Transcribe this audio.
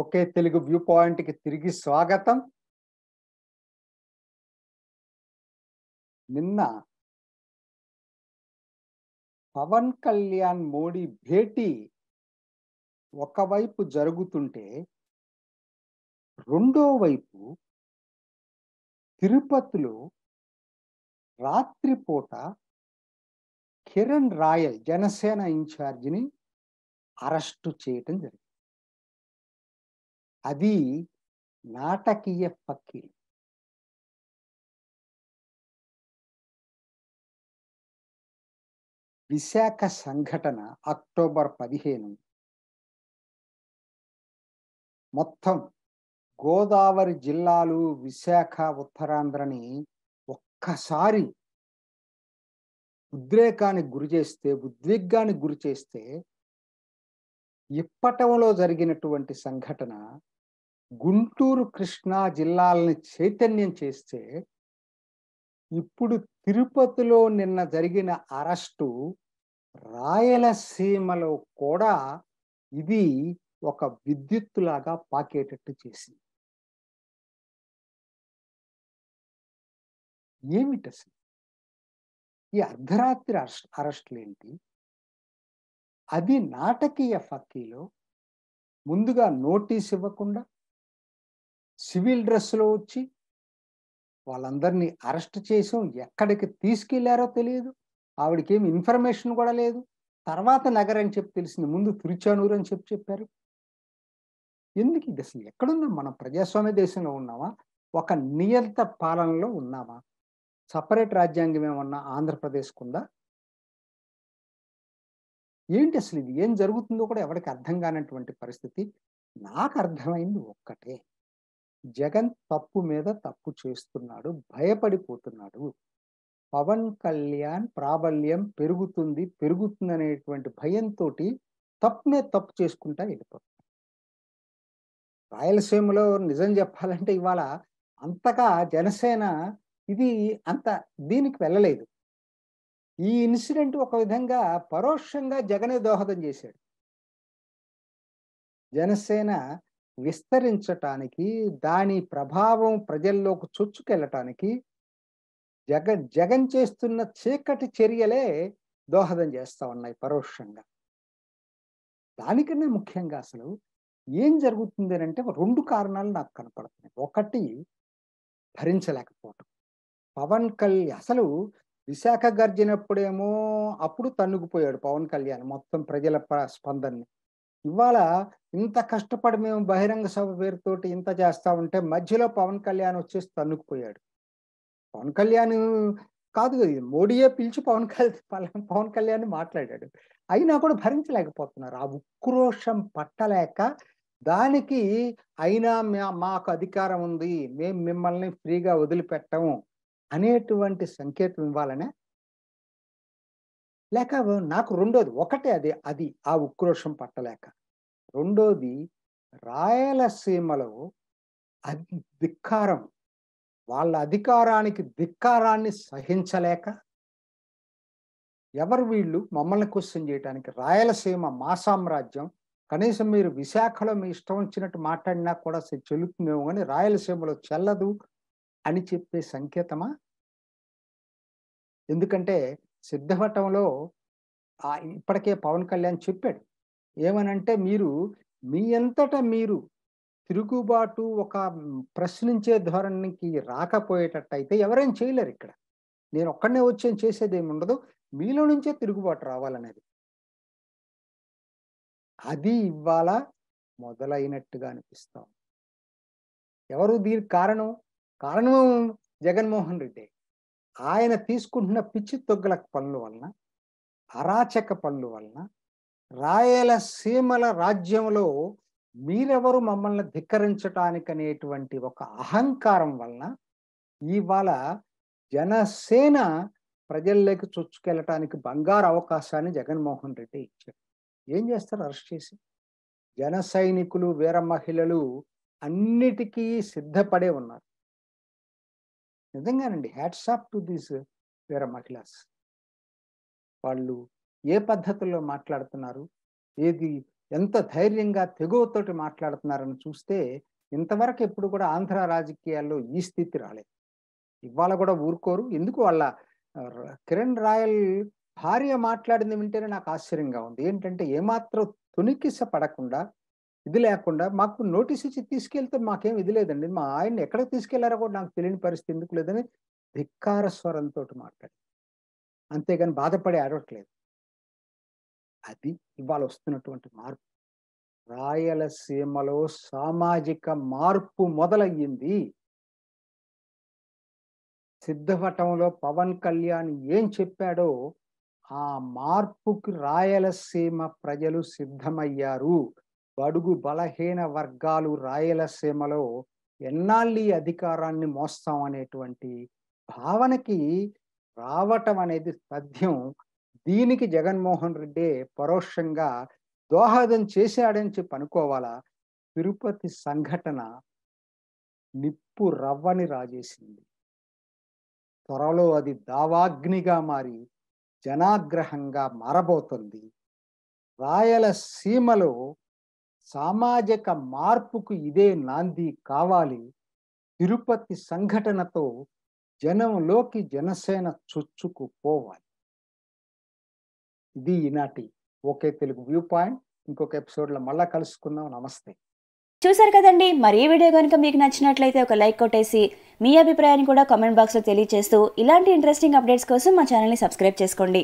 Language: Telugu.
ఓకే తెలుగు వ్యూ పాయింట్కి తిరిగి స్వాగతం నిన్న పవన్ కళ్యాణ్ మోడీ భేటీ ఒకవైపు జరుగుతుంటే రెండో వైపు తిరుపతిలో రాత్రిపూట కిరణ్ రాయల్ జనసేన ఇన్ఛార్జిని అరెస్టు చేయటం జరిగింది అది నాటకీయ పక్కిలు విశాఖ సంఘటన అక్టోబర్ పదిహేను మొత్తం గోదావరి జిల్లాలు విశాఖ ఉత్తరాంధ్రని ఒక్కసారి ఉద్రేకానికి గురి చేస్తే ఉద్వేగానికి గురి చేస్తే ఇప్పటంలో జరిగినటువంటి సంఘటన గుంటూరు కృష్ణా జిల్లాలని చైతన్యం చేస్తే ఇప్పుడు తిరుపతిలో నిన్న జరిగిన అరెస్టు రాయలసీమలో కూడా ఇది ఒక విద్యుత్తులాగా పాకేటట్టు చేసింది ఏమిటి అసలు ఈ అర్ధరాత్రి అరెస్ట్ ఏంటి అది నాటకీయ ఫక్కీలో ముందుగా నోటీస్ ఇవ్వకుండా సివిల్ డ్రెస్సులో వచ్చి వాళ్ళందరినీ అరెస్ట్ చేసాం ఎక్కడికి తీసుకెళ్లారో తెలియదు ఆవిడకేమి ఇన్ఫర్మేషన్ కూడా లేదు తర్వాత నగర్ అని చెప్పి తెలిసింది ముందు తిరుచానూరు అని చెప్పి చెప్పారు ఎందుకు ఇది అసలు ఎక్కడున్నాం మనం ప్రజాస్వామ్య దేశంలో ఉన్నామా ఒక నియంత పాలనలో ఉన్నామా సపరేట్ రాజ్యాంగం ఏమన్నా ఆంధ్రప్రదేశ్కు ఏంటి అసలు ఇది ఏం జరుగుతుందో కూడా ఎవరికి అర్థం కానటువంటి పరిస్థితి నాకు అర్థమైంది ఒక్కటే జగన్ తప్పు మీద తప్పు చేస్తున్నాడు భయపడిపోతున్నాడు పవన్ కళ్యాణ్ ప్రాబల్యం పెరుగుతుంది పెరుగుతుంది అనేటువంటి భయంతో తప్పునే తప్పు చేసుకుంటా వెళ్ళిపోతుంది రాయలసీమలో నిజం చెప్పాలంటే ఇవాళ అంతగా జనసేన ఇది అంత దీనికి వెళ్ళలేదు ఈ ఇన్సిడెంట్ ఒక విధంగా పరోక్షంగా జగనే దోహదం చేశాడు జనసేన విస్తరించటానికి దాని ప్రభావం ప్రజల్లోకి చొచ్చుకెళ్ళటానికి జగ జగన్ చేస్తున్న చీకటి చర్యలే దోహదం చేస్తూ ఉన్నాయి పరోక్షంగా దానికన్నా ముఖ్యంగా అసలు ఏం జరుగుతుంది అంటే రెండు కారణాలు నాకు కనపడుతున్నాయి ఒకటి భరించలేకపోవటం పవన్ కళ్యాణ్ అసలు విశాఖ గర్జినప్పుడేమో అప్పుడు తన్నుకుపోయాడు పవన్ కళ్యాణ్ మొత్తం ప్రజల స్పందనని ఇవాళ ఇంత కష్టపడి మేము బహిరంగ సభ పేరుతోటి ఇంత చేస్తా ఉంటే మధ్యలో పవన్ కళ్యాణ్ వచ్చేసి తన్నుకుపోయాడు పవన్ కళ్యాణ్ కాదు మోడీయే పిలిచి పవన్ కళ్యాణ్ పవన్ కళ్యాణ్ మాట్లాడాడు అయినా కూడా భరించలేకపోతున్నారు ఆ ఉక్రోషం పట్టలేక దానికి అయినా మాకు అధికారం ఉంది మేము మిమ్మల్ని ఫ్రీగా వదిలిపెట్టము అనేటువంటి సంకేతం ఇవ్వాలనే లేక నాకు రెండోది ఒకటే అది అది ఆ ఉక్రోషం పట్టలేక రెండోది రాయలసీమలో అది ధిక్కారం వాళ్ళ అధికారానికి ధిక్కారాన్ని సహించలేక ఎవరు వీళ్ళు మమ్మల్ని క్వశ్చన్ చేయడానికి రాయలసీమ మా సామ్రాజ్యం కనీసం మీరు విశాఖలో మీ ఇష్టం వచ్చినట్టు మాట్లాడినా కూడా చెల్లుతుందేమో కానీ రాయలసీమలో చెల్లదు అని చెప్పే సంకేతమా ఎందుకంటే సిద్ధపటంలో ఆ ఇప్పటికే పవన్ కళ్యాణ్ చెప్పాడు ఏమనంటే మీరు మీ అంతటా మీరు తిరుగుబాటు ఒక ప్రశ్నించే ధోరణికి రాకపోయేటట్టయితే ఎవరైనా చేయలేరు ఇక్కడ నేను ఒక్కడనే వచ్చి చేసేది ఏమి ఉండదు మీలో నుంచే తిరుగుబాటు రావాలనేది అది ఇవాళ మొదలైనట్టుగా అనిపిస్తాం ఎవరు దీనికి కారణం కారణం జగన్మోహన్ రెడ్డి ఆయన తీసుకుంటున్న పిచ్చి తొగ్గల పనుల వలన అరాచక పనుల వలన రాయలసీమల రాజ్యంలో మీరెవరు మమ్మల్ని ధిక్కరించటానికి అనేటువంటి ఒక అహంకారం వలన ఇవాళ జనసేన ప్రజల్లోకి చొచ్చుకెళ్ళటానికి బంగారు అవకాశాన్ని జగన్మోహన్ రెడ్డి ఇచ్చాడు ఏం చేస్తారు అరెస్ట్ చేసి జన సైనికులు వీర మహిళలు అన్నిటికీ సిద్ధపడే ఉన్నారు నిజంగానండి హ్యాట్స్ ఆఫ్ టు దీస్ వేర మహిళాస్ వాళ్ళు ఏ పద్ధతుల్లో మాట్లాడుతున్నారు ఏది ఎంత ధైర్యంగా తెగువతోటి మాట్లాడుతున్నారని చూస్తే ఇంతవరకు ఎప్పుడు కూడా ఆంధ్ర రాజకీయాల్లో ఈ స్థితి రాలేదు ఇవాళ కూడా ఊరుకోరు ఎందుకు వాళ్ళ కిరణ్ రాయల్ భార్య మాట్లాడింది వింటేనే నాకు ఆశ్చర్యంగా ఉంది ఏంటంటే ఏమాత్రం తునికిస పడకుండా ఇది లేకుండా మాకు నోటీస్ ఇచ్చి తీసుకెళ్తే మాకేం ఇది లేదండి మా ఆయన్ని ఎక్కడికి తీసుకెళ్లారో కూడా నాకు తెలియని పరిస్థితి ఎందుకు లేదని ధిక్కార స్వరంతో మాట్లాడి అంతేగాని బాధపడి ఆడవట్లేదు అది ఇవాళ వస్తున్నటువంటి మార్పు రాయలసీమలో సామాజిక మార్పు మొదలయ్యింది సిద్ధవటంలో పవన్ కళ్యాణ్ ఏం చెప్పాడో ఆ మార్పుకి రాయలసీమ ప్రజలు సిద్ధమయ్యారు బడుగు బలహీన వర్గాలు రాయలసీమలో ఎన్నాళ్ళీ అధికారాన్ని మోస్తాం అనేటువంటి భావనకి రావటం అనేది పద్యం దీనికి జగన్మోహన్ రెడ్డి పరోక్షంగా దోహదం చేశాడని చెప్పి అనుకోవాలా తిరుపతి సంఘటన నిప్పు రవ్వని రాజేసింది త్వరలో అది దావాగ్నిగా మారి జనాగ్రహంగా మారబోతుంది రాయలసీమలో సామాజిక మార్పుకు ఇదే నాంది కావాలి తిరుపతి సంఘటనతో జనంలోకి జనసేన చొచ్చుకుపోవాలి ఇది ఈనాటి ఓకే తెలుగు వ్యూ పాయింట్ ఇంకొక ఎపిసోడ్లో మళ్ళా కలుసుకుందాం నమస్తే చూసారు కదండి మరి ఈ వీడియో కనుక మీకు నచ్చినట్లయితే ఒక లైక్ కొట్టేసి మీ అభిప్రాయాన్ని కూడా కామెంట్ బాక్స్లో తెలియజేస్తూ ఇలాంటి ఇంట్రెస్టింగ్ అప్డేట్స్ కోసం మా ఛానల్ని సబ్స్క్రైబ్ చేసుకోండి